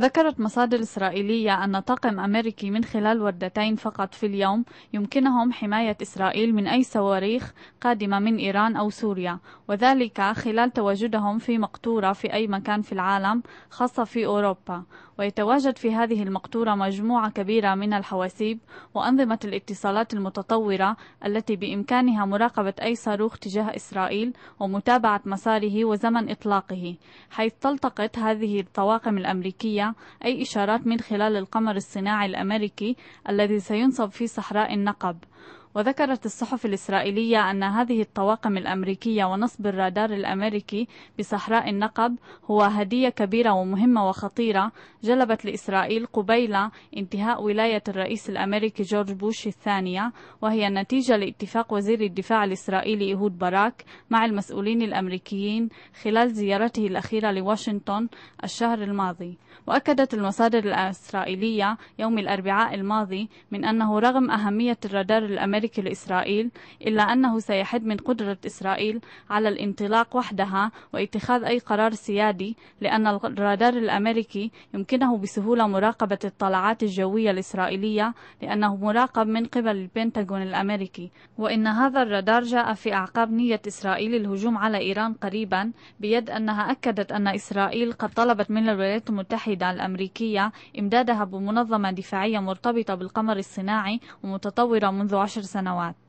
ذكرت مصادر إسرائيلية أن طاقم أمريكي من خلال وردتين فقط في اليوم يمكنهم حماية إسرائيل من أي صواريخ قادمة من إيران أو سوريا وذلك خلال تواجدهم في مقطورة في أي مكان في العالم خاصة في أوروبا ويتواجد في هذه المقطورة مجموعة كبيرة من الحواسيب وأنظمة الاتصالات المتطورة التي بإمكانها مراقبة أي صاروخ تجاه إسرائيل ومتابعة مساره وزمن إطلاقه حيث تلتقط هذه الطواقم الأمريكية أي إشارات من خلال القمر الصناعي الأمريكي الذي سينصب في صحراء النقب وذكرت الصحف الإسرائيلية أن هذه الطواقم الأمريكية ونصب الرادار الأمريكي بصحراء النقب هو هدية كبيرة ومهمة وخطيرة جلبت لإسرائيل قبيل انتهاء ولاية الرئيس الأمريكي جورج بوش الثانية وهي نتيجة لاتفاق وزير الدفاع الإسرائيلي إيهود باراك مع المسؤولين الأمريكيين خلال زيارته الأخيرة لواشنطن الشهر الماضي وأكدت المصادر الإسرائيلية يوم الأربعاء الماضي من أنه رغم أهمية الرادار الأمريكي لإسرائيل إلا أنه سيحد من قدرة إسرائيل على الانطلاق وحدها واتخاذ أي قرار سيادي لأن الرادار الأمريكي يمكنه بسهولة مراقبة الطلعات الجوية الإسرائيلية لأنه مراقب من قبل البنتاغون الأمريكي وإن هذا الرادار جاء في أعقاب نية إسرائيل الهجوم على إيران قريبا بيد أنها أكدت أن إسرائيل قد طلبت من الولايات المتحدة الأمريكية إمدادها بمنظمة دفاعية مرتبطة بالقمر الصناعي ومتطورة منذ عشر سنوات